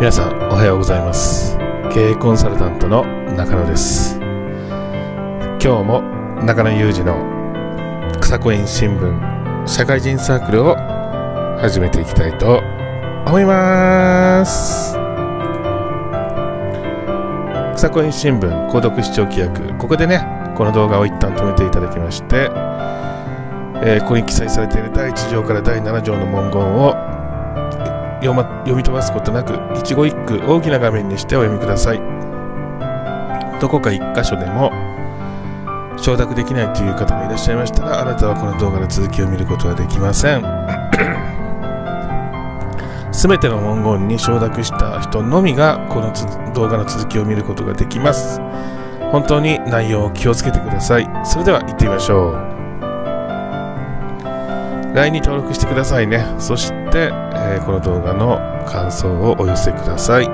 皆さんおはようございます経営コンサルタントの中野です今日も中野裕二の草子イ新聞社会人サークルを始めていきたいと思います草子イ新聞購読視聴規約ここでねこの動画を一旦止めていただきまして、えー、ここに記載されている第1条から第7条の文言を読,、ま、読み飛ばすことなく一語一句大きな画面にしてお読みくださいどこか一箇所でも承諾できないという方がいらっしゃいましたらあなたはこの動画の続きを見ることはできません全 ての文言に承諾した人のみがこの動画の続きを見ることができます本当に内容を気をつけてくださいそれでは行ってみましょう LINE に登録してくださいねそしてえー、この動画の感想をお寄せください、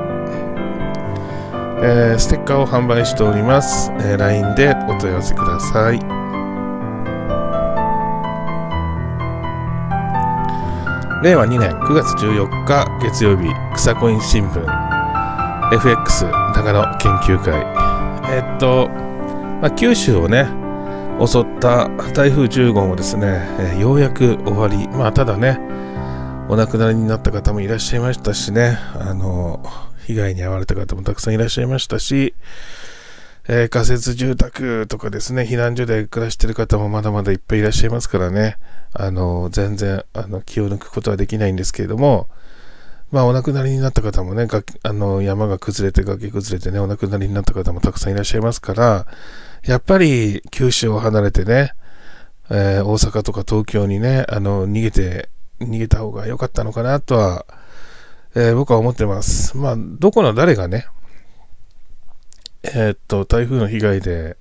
えー、ステッカーを販売しております、えー、LINE でお問い合わせください令和2年9月14日月曜日草コイン新聞 FX 長野研究会えっと、まあ、九州をね襲った台風10号もですね、えー、ようやく終わりまあただねお亡くなりになった方もいらっしゃいましたしね、あの、被害に遭われた方もたくさんいらっしゃいましたし、えー、仮設住宅とかですね、避難所で暮らしてる方もまだまだいっぱいいらっしゃいますからね、あの、全然、あの、気を抜くことはできないんですけれども、まあ、お亡くなりになった方もね、あの、山が崩れて、崖崩れてね、お亡くなりになった方もたくさんいらっしゃいますから、やっぱり、九州を離れてね、えー、大阪とか東京にね、あの、逃げて逃げた方が良かったのかなとは、えー、僕は思ってます。まあ、どこの誰がね、えー、っと、台風の被害で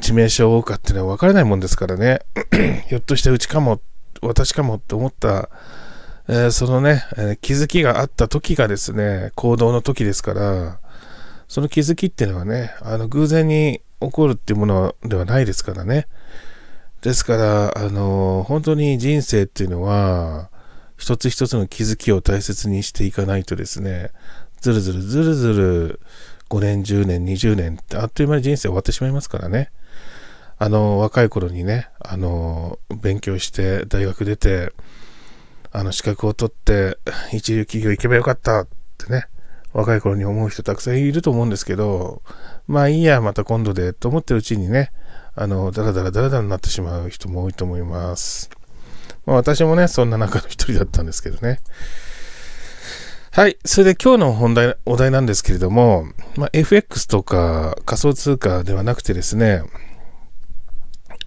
致命傷を負うかっていうのは分からないもんですからね、ひょっとしてうちかも、私かもって思った、えー、そのね、えー、気づきがあった時がですね、行動の時ですから、その気づきっていうのはね、あの偶然に起こるっていうものではないですからね。ですから、あの、本当に人生っていうのは、一つ一つの気づきを大切にしていかないとですね、ずるずるずるずる5年、10年、20年ってあっという間に人生終わってしまいますからね。あの、若い頃にね、あの、勉強して、大学出て、あの、資格を取って、一流企業行けばよかったってね、若い頃に思う人たくさんいると思うんですけど、まあいいや、また今度でと思ってるうちにね、あの、ダラダラダラダラになってしまう人も多いと思います。まあ私もね、そんな中の一人だったんですけどね。はい。それで今日の本題、お題なんですけれども、まあ、FX とか仮想通貨ではなくてですね、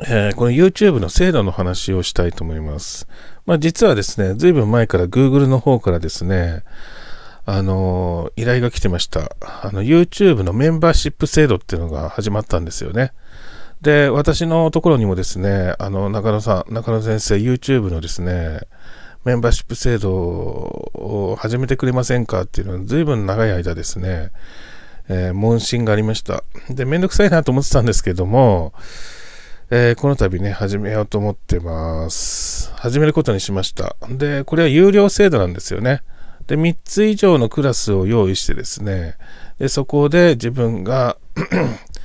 えー、この YouTube の制度の話をしたいと思います。まあ、実はですね、ずいぶん前から Google の方からですね、あの、依頼が来てました。あの、YouTube のメンバーシップ制度っていうのが始まったんですよね。で、私のところにもですね、あの、中野さん、中野先生、YouTube のですね、メンバーシップ制度を始めてくれませんかっていうのは、随分長い間ですね、えー、問診がありました。で、めんどくさいなと思ってたんですけども、えー、この度ね、始めようと思ってます。始めることにしました。で、これは有料制度なんですよね。で、3つ以上のクラスを用意してですね、でそこで自分が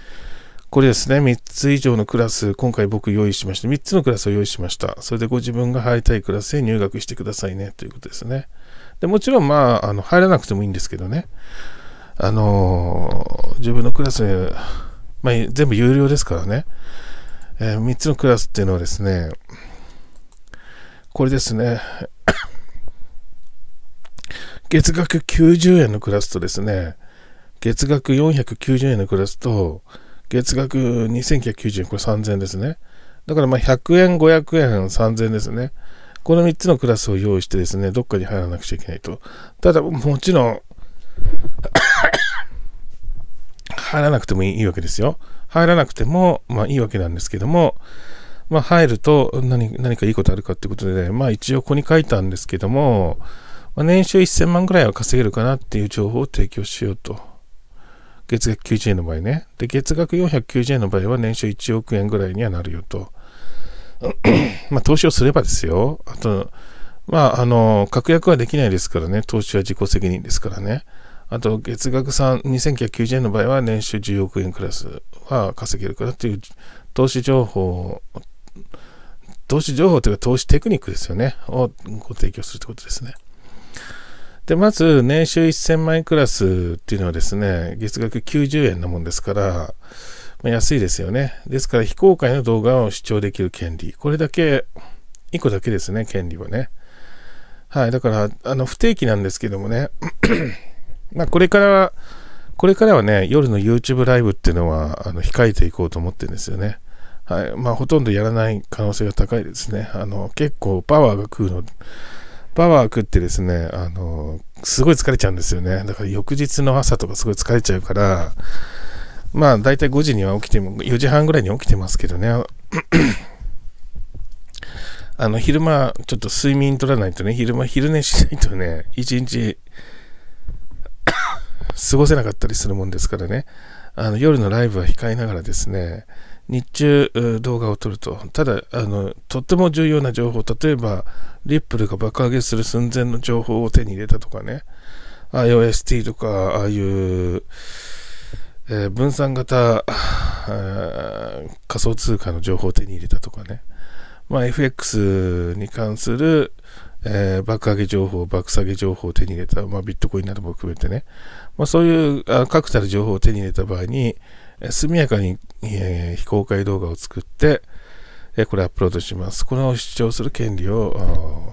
これですね、3つ以上のクラス、今回僕用意しました。3つのクラスを用意しました。それでご自分が入りたいクラスへ入学してくださいね、ということですね。でもちろん、まあ、あの入らなくてもいいんですけどね、あの自分のクラス、まあ、全部有料ですからね、えー、3つのクラスっていうのはですね、これですね、月額90円のクラスとですね、月額490円のクラスと、月額2990円、これ3000円ですね。だからまあ100円、500円、3000円ですね。この3つのクラスを用意してですね、どっかに入らなくちゃいけないと。ただ、もちろん 入らなくてもいいわけですよ。入らなくても、まあいいわけなんですけども、まあ入ると何何かいいことあるかってことで、ね、まあ一応ここに書いたんですけども、まあ、年収1000万ぐらいは稼げるかなっていう情報を提供しようと。月額90円の場合ね。で、月額490円の場合は年収1億円ぐらいにはなるよと。まあ、投資をすればですよ。あと、まあ、あの、確約はできないですからね。投資は自己責任ですからね。あと、月額2990円の場合は年収10億円クラスは稼げるかなっていう投資情報、投資情報というか投資テクニックですよね。をご提供するということですね。で、まず年収1000万円クラスっていうのはですね、月額90円なもんですから、まあ、安いですよね。ですから非公開の動画を視聴できる権利。これだけ、1個だけですね、権利はね。はい、だから、あの、不定期なんですけどもね、まあこれから、これからはね、夜の YouTube ライブっていうのは、あの、控えていこうと思ってるんですよね。はい。まあ、ほとんどやらない可能性が高いですね。あの、結構パワーが食うの、パワー食ってですね、あの、すごい疲れちゃうんですよね。だから翌日の朝とかすごい疲れちゃうから、まあ大体5時には起きても、4時半ぐらいに起きてますけどね。あの、昼間、ちょっと睡眠取らないとね、昼間昼寝しないとね、一日過ごせなかったりするもんですからね、あの、夜のライブは控えながらですね、日中動画を撮ると、ただあの、とっても重要な情報、例えば、リップルが爆上げする寸前の情報を手に入れたとかね、IOST とか、ああいう、えー、分散型、仮想通貨の情報を手に入れたとかね、まあ、FX に関する、えー、爆上げ情報、爆下げ情報を手に入れた、まあ、ビットコインなども含めてね、まあ、そういうあ確たる情報を手に入れた場合に、速やかに、えー、非公開動画を作って、えー、これアップロードします。これを視聴する権利を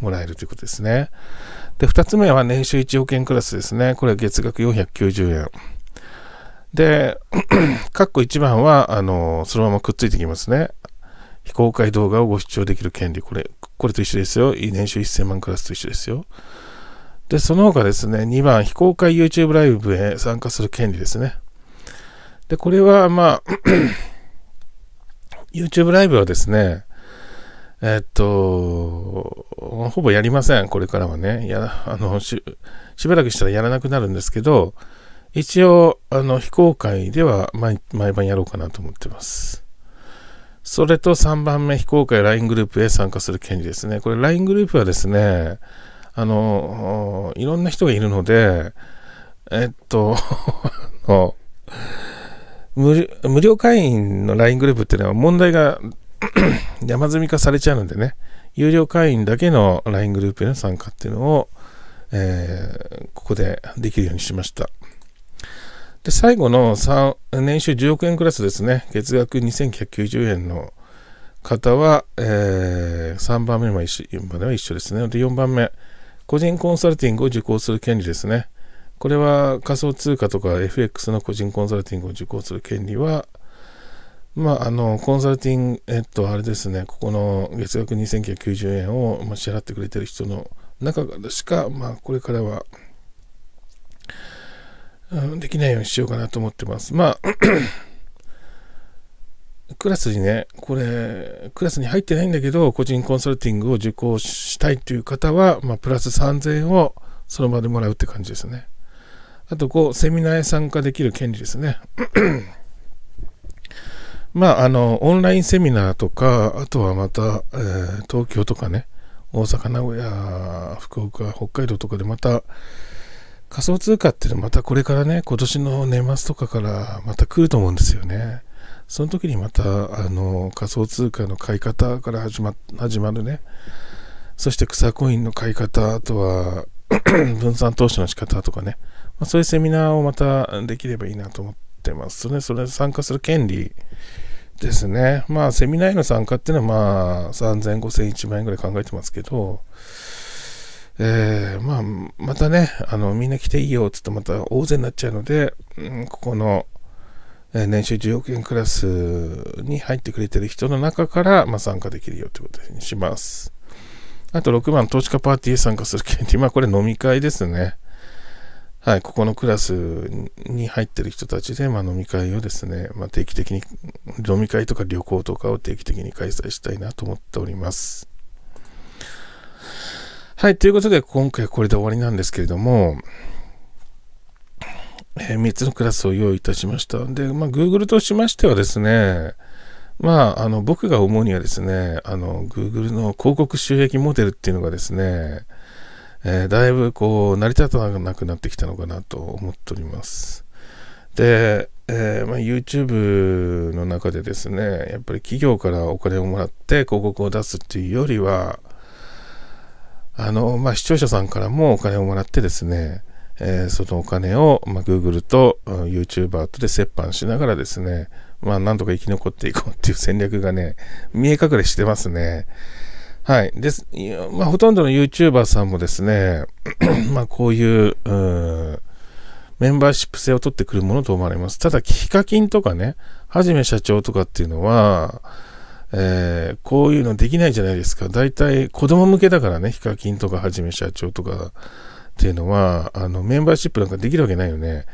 もらえるということですね。で、2つ目は年収1億円クラスですね。これは月額490円。で、括弧1番は、あの、そのままくっついてきますね。非公開動画をご視聴できる権利。これ、これと一緒ですよ。年収1000万クラスと一緒ですよ。で、その他ですね、2番、非公開 YouTube ライブへ参加する権利ですね。で、これは、まあ YouTube ライブはですね、えっと、ほぼやりません、これからはね。やあのしばらくしたらやらなくなるんですけど、一応、あの、非公開では毎毎晩やろうかなと思ってます。それと3番目、非公開 LINE グループへ参加する権利ですね。これ LINE グループはですね、あの、いろんな人がいるので、えっと、無無料会員の LINE グループっていうのは問題が 山積み化されちゃうのでね、有料会員だけの LINE グループへの参加っていうのを、えー、ここでできるようにしました。で、最後の年収10億円クラスですね、月額2990円の方は、えー、3番目までは一緒ですね。で、4番目、個人コンサルティングを受講する権利ですね。これは仮想通貨とか FX の個人コンサルティングを受講する権利は、まあ、あの、コンサルティング、えっと、あれですね、ここの月額2990円を、ま支払ってくれてる人の中からしか、まあ、これからは、できないようにしようかなと思ってます。まあ クラスにね、これ、クラスに入ってないんだけど、個人コンサルティングを受講したいという方は、まあ、プラス3000円をその場でもらうって感じですね。あと、こう、セミナーへ参加できる権利ですね。まあ、あの、オンラインセミナーとか、あとはまた、えー、東京とかね、大阪、名古屋、福岡、北海道とかでまた、仮想通貨っていうのはまたこれからね、今年の年末とかからまた来ると思うんですよね。その時にまた、あの、仮想通貨の買い方から始ま始まるね。そして草コインの買い方、あとは 分散投資の仕方とかね。まあ、そういうセミナーをまたできればいいなと思ってますね。それ参加する権利ですね。まあ、セミナーへの参加っていうのは、まあ、3000、5000、1万円ぐらい考えてますけど、えー、まあ、またね、あの、みんな来ていいよ、つってまた大勢になっちゃうので、うん、ここの、え年収10億円クラスに入ってくれてる人の中から、まあ、参加できるよということにします。あと6番、投資家パーティーへ参加する権利。まあ、これ飲み会ですね。はい、ここのクラスに入ってる人たちで、まあ、飲み会をですね、まあ、定期的に、飲み会とか旅行とかを定期的に開催したいなと思っております。はい、ということで、今回これで終わりなんですけれども、えー、3つのクラスを用意いたしました。で、まあ、Google としましてはですね、まあ、あの、僕が思うにはですね、あの、Google の広告収益モデルっていうのがですね、えー、だいぶこう成り立たなくなってきたのかなと思っております。で、えー、まあ、YouTube の中でですね、やっぱり企業からお金をもらって広告を出すっていうよりは、あの、まあ、視聴者さんからもお金をもらってですね、えー、そのお金を、まあ、Google と YouTuber とで折半しながらですね、まあ、なんとか生き残っていこうっていう戦略がね、見え隠れしてますね。はい。です。まあ、ほとんどの YouTuber さんもですね、まあ、こういうう、メンバーシップ性を取ってくるものと思われます。ただ、ヒカキンとかね、はじめ社長とかっていうのは、えー、こういうのできないじゃないですか。大体、子供向けだからね、ヒカキンとかはじめ社長とかっていうのは、あの、メンバーシップなんかできるわけないよね。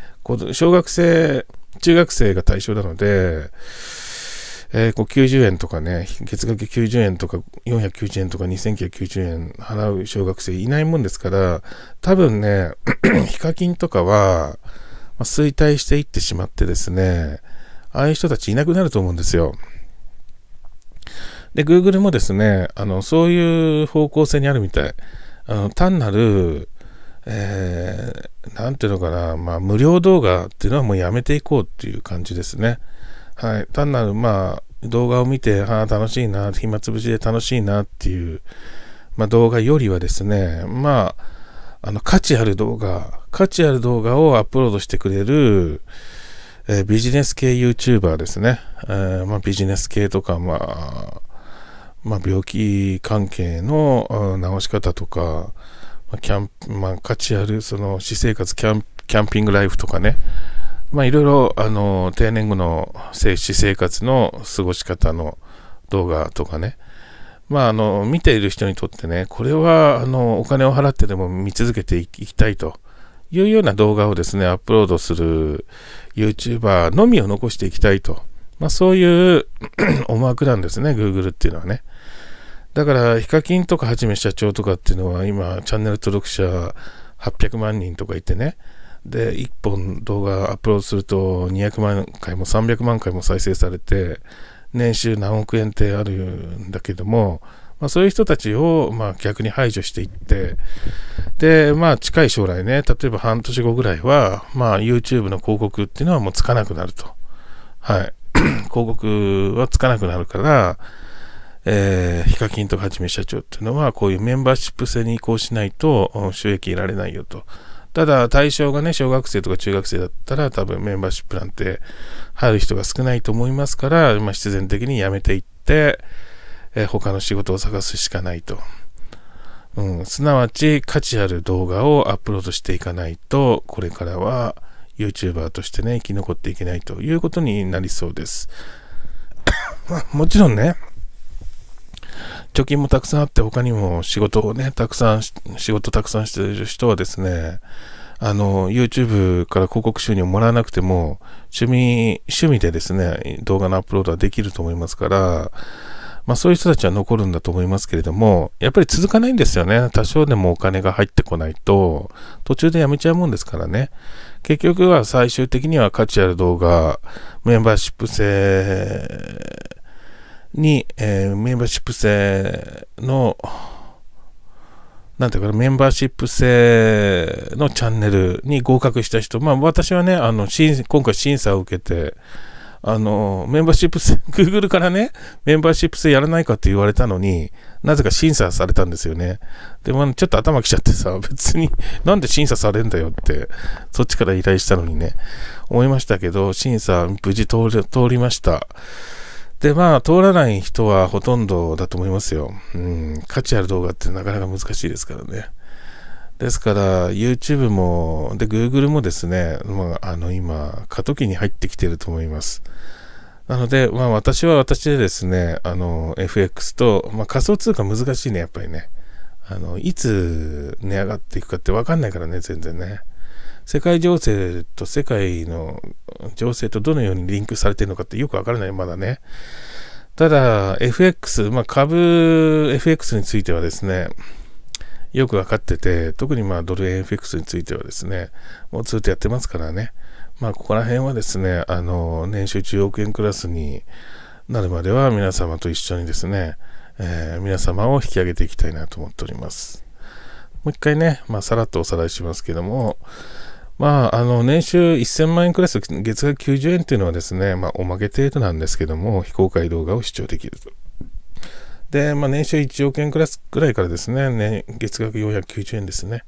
小学生、中学生が対象なので、えー、こう90円とかね、月額90円とか490円とか2990円払う小学生いないもんですから、多分ね、ヒカキンとかは、まあ、衰退していってしまってですね、ああいう人たちいなくなると思うんですよ。で、Google もですね、あの、そういう方向性にあるみたい。あの、単なる、えー、なんていうのかな、まあ、無料動画っていうのはもうやめていこうっていう感じですね。はい、単なる、まあ、動画を見て、ああ、楽しいな、暇つぶしで楽しいなっていう、まあ、動画よりはですね、まあ、あの価値ある動画、価値ある動画をアップロードしてくれる、えー、ビジネス系 YouTuber ですね、えー、まあ、ビジネス系とか、まあ、まあ、病気関係の治し方とか、まあキャンまあ、価値あるその私生活キャン、キャンピングライフとかね、まあ、いろいろ、あの、定年後の生死生活の過ごし方の動画とかね、まあ、あの、見ている人にとってね、これは、あの、お金を払ってでも見続けていきたいというような動画をですね、アップロードする YouTuber のみを残していきたいと、まあ、そういう 思惑なんですね、Google っていうのはね。だから、ヒカキンとかはじめ社長とかっていうのは、今、チャンネル登録者800万人とかいてね、で、1本動画アップロードすると200万回も300万回も再生されて、年収何億円ってあるんだけども、まあ、そういう人たちを、まあ、逆に排除していって、で、まあ、近い将来ね、例えば半年後ぐらいは、まあ、YouTube の広告っていうのはもうつかなくなると。はい。広告はつかなくなるから、えー、ヒカキンとかはじめ社長っていうのは、こういうメンバーシップ制に移行しないと収益得られないよと。ただ、対象がね、小学生とか中学生だったら、多分メンバーシップなんて入る人が少ないと思いますから、まあ、必然的に辞めていって、えー、他の仕事を探すしかないと。うん、すなわち価値ある動画をアップロードしていかないと、これからは YouTuber としてね、生き残っていけないということになりそうです。もちろんね、貯金もたくさんあって、他にも仕事をね、たくさん、仕事たくさんしている人はですね、あの、YouTube から広告収入をもらわなくても、趣味、趣味でですね、動画のアップロードはできると思いますから、まあそういう人たちは残るんだと思いますけれども、やっぱり続かないんですよね。多少でもお金が入ってこないと、途中でやめちゃうもんですからね。結局は最終的には価値ある動画、メンバーシップ制に、えー、メンバーシップ制の、なんていうかメンバーシップ制のチャンネルに合格した人、まあ私はね、あの、今回審査を受けて、あの、メンバーシップ制、Google からね、メンバーシップ制やらないかって言われたのに、なぜか審査されたんですよね。で、も、ちょっと頭きちゃってさ、別になんで審査されんだよって、そっちから依頼したのにね、思いましたけど、審査無事通りました。で、まあ、通らない人はほとんどだと思いますよ。うん、価値ある動画ってなかなか難しいですからね。ですから、YouTube も、で、Google もですね、まあ、あの、今、過渡期に入ってきてると思います。なので、まあ、私は私でですね、あの、FX と、まあ、仮想通貨難しいね、やっぱりね。あの、いつ値上がっていくかってわかんないからね、全然ね。世界情勢と世界の情勢とどのようにリンクされてるのかってよくわからない、まだね。ただ、FX、まあ、株 FX についてはですね、よくわかってて、特にまあドル円 FX についてはですね、もうずっとやってますからね、まあ、ここら辺はですね、あの、年収10億円クラスになるまでは皆様と一緒にですね、えー、皆様を引き上げていきたいなと思っております。もう一回ね、まあ、さらっとおさらいしますけども、まあ、あの、年収1000万円クラス、月額90円というのはですね、まあ、おまけ程度なんですけども、非公開動画を視聴できると。で、まあ、年収1億円クラスくらいからですね、年月額490円ですね。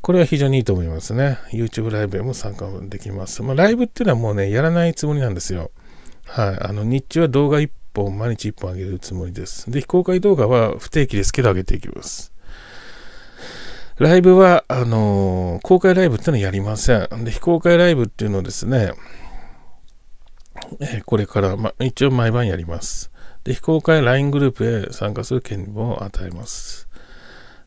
これは非常にいいと思いますね。YouTube ライブへも参加できます。まあ、ライブっていうのはもうね、やらないつもりなんですよ。はい。あの、日中は動画1本、毎日1本上げるつもりです。で、非公開動画は不定期ですけど上げていきます。ライブは、あのー、公開ライブっていうのはやりません。で、非公開ライブっていうのをですね、えー、これから、ま、一応毎晩やります。で、非公開 LINE グループへ参加する権利も与えます。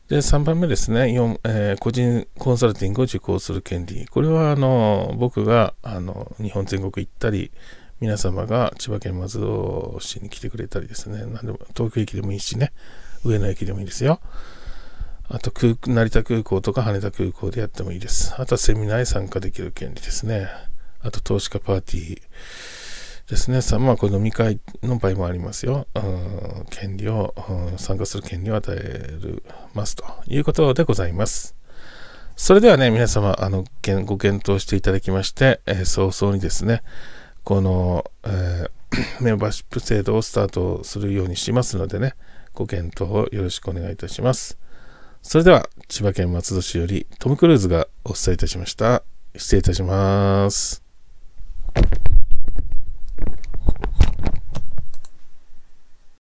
で、3番目ですね、4えー、個人コンサルティングを受講する権利。これは、あの、僕が、あの、日本全国行ったり、皆様が千葉県松戸市に来てくれたりですね、何でも東京駅でもいいしね、上野駅でもいいですよ。あと空、成田空港とか羽田空港でやってもいいです。あとはセミナーに参加できる権利ですね。あと投資家パーティーですね。さまあ、これ飲み会の場合もありますよ。うん、権利を、うん、参加する権利を与えるますということでございます。それではね、皆様、あの、ご検討していただきまして、えー、早々にですね、この、えー、メンバーシップ制度をスタートするようにしますのでね、ご検討をよろしくお願いいたします。それでは、千葉県松戸市よりトム・クルーズがお伝えいたしました。失礼いたします。